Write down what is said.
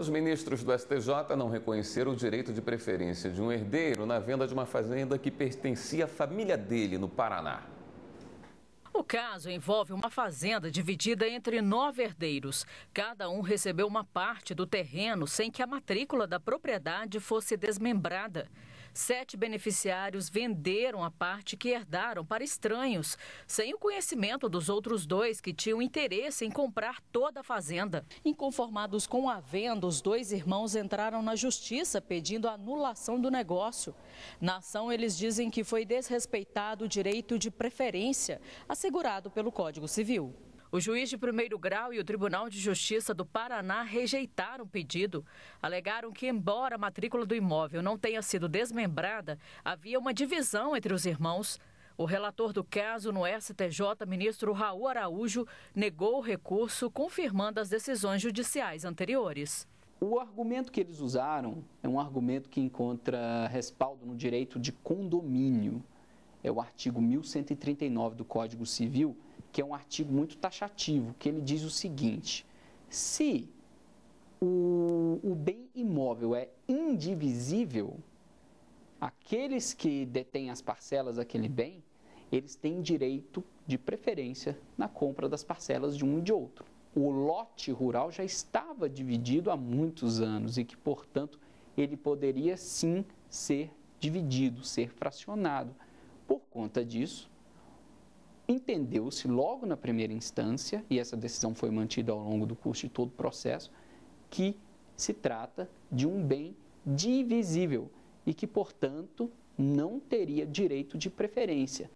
Os ministros do STJ não reconheceram o direito de preferência de um herdeiro na venda de uma fazenda que pertencia à família dele no Paraná. O caso envolve uma fazenda dividida entre nove herdeiros. Cada um recebeu uma parte do terreno sem que a matrícula da propriedade fosse desmembrada. Sete beneficiários venderam a parte que herdaram para estranhos, sem o conhecimento dos outros dois que tinham interesse em comprar toda a fazenda. Inconformados com a venda, os dois irmãos entraram na justiça pedindo a anulação do negócio. Na ação, eles dizem que foi desrespeitado o direito de preferência assegurado pelo Código Civil. O juiz de primeiro grau e o Tribunal de Justiça do Paraná rejeitaram o pedido. Alegaram que, embora a matrícula do imóvel não tenha sido desmembrada, havia uma divisão entre os irmãos. O relator do caso no STJ, ministro Raul Araújo, negou o recurso, confirmando as decisões judiciais anteriores. O argumento que eles usaram é um argumento que encontra respaldo no direito de condomínio. É o artigo 1139 do Código Civil, que é um artigo muito taxativo, que ele diz o seguinte: se o, o bem imóvel é indivisível, aqueles que detêm as parcelas daquele bem, eles têm direito de preferência na compra das parcelas de um e de outro. O lote rural já estava dividido há muitos anos e que, portanto, ele poderia sim ser dividido, ser fracionado. Por conta disso, entendeu-se logo na primeira instância, e essa decisão foi mantida ao longo do curso de todo o processo, que se trata de um bem divisível e que, portanto, não teria direito de preferência.